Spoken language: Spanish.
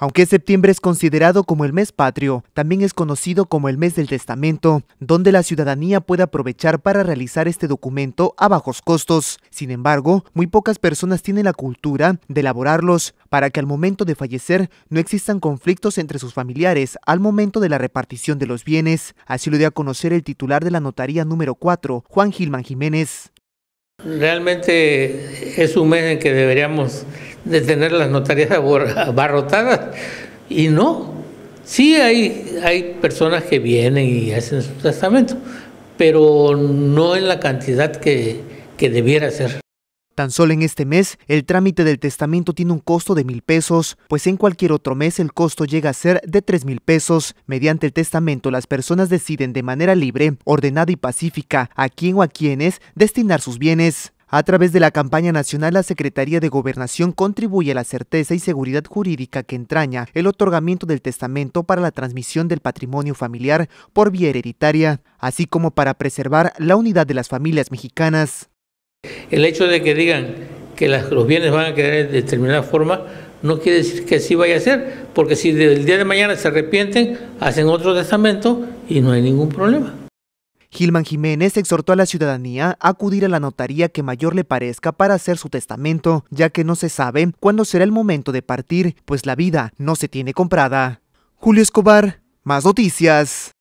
Aunque septiembre es considerado como el mes patrio, también es conocido como el mes del testamento, donde la ciudadanía puede aprovechar para realizar este documento a bajos costos. Sin embargo, muy pocas personas tienen la cultura de elaborarlos para que al momento de fallecer no existan conflictos entre sus familiares al momento de la repartición de los bienes. Así lo dio a conocer el titular de la notaría número 4, Juan Gilman Jiménez. Realmente es un mes en que deberíamos de tener las notarias abarrotadas. Y no, sí hay, hay personas que vienen y hacen su testamento, pero no en la cantidad que, que debiera ser. Tan solo en este mes, el trámite del testamento tiene un costo de mil pesos, pues en cualquier otro mes el costo llega a ser de tres mil pesos. Mediante el testamento, las personas deciden de manera libre, ordenada y pacífica a quién o a quiénes destinar sus bienes. A través de la campaña nacional, la Secretaría de Gobernación contribuye a la certeza y seguridad jurídica que entraña el otorgamiento del testamento para la transmisión del patrimonio familiar por vía hereditaria, así como para preservar la unidad de las familias mexicanas. El hecho de que digan que los bienes van a quedar de determinada forma no quiere decir que así vaya a ser, porque si el día de mañana se arrepienten, hacen otro testamento y no hay ningún problema. Gilman Jiménez exhortó a la ciudadanía a acudir a la notaría que mayor le parezca para hacer su testamento, ya que no se sabe cuándo será el momento de partir, pues la vida no se tiene comprada. Julio Escobar, más noticias.